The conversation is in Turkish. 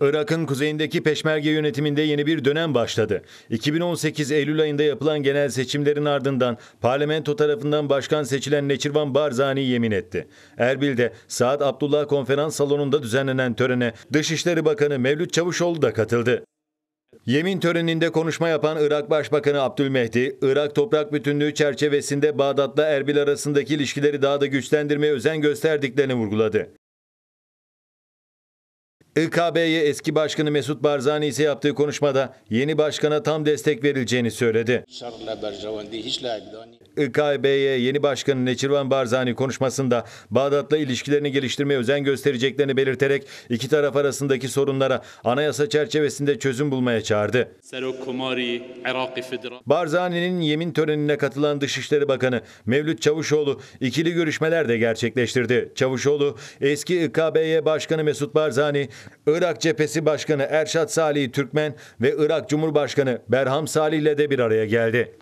Irak'ın kuzeyindeki peşmerge yönetiminde yeni bir dönem başladı. 2018 Eylül ayında yapılan genel seçimlerin ardından parlamento tarafından başkan seçilen Neçirvan Barzani yemin etti. Erbil'de Saad Abdullah konferans salonunda düzenlenen törene Dışişleri Bakanı Mevlüt Çavuşoğlu da katıldı. Yemin töreninde konuşma yapan Irak Başbakanı Abdülmehdi, Irak toprak bütünlüğü çerçevesinde Bağdat'la Erbil arasındaki ilişkileri daha da güçlendirmeye özen gösterdiklerini vurguladı. İKB'ye eski başkanı Mesut Barzani ise yaptığı konuşmada yeni başkana tam destek verileceğini söyledi. İKB'ye yeni başkanı Neçirvan Barzani konuşmasında Bağdat'la ilişkilerini geliştirmeye özen göstereceklerini belirterek iki taraf arasındaki sorunlara anayasa çerçevesinde çözüm bulmaya çağırdı. Barzani'nin yemin törenine katılan Dışişleri Bakanı Mevlüt Çavuşoğlu ikili görüşmeler de gerçekleştirdi. Çavuşoğlu eski İKB'ye başkanı Mesut Barzani Irak Cephesi Başkanı Erşat Salih Türkmen ve Irak Cumhurbaşkanı Berham Salih ile de bir araya geldi.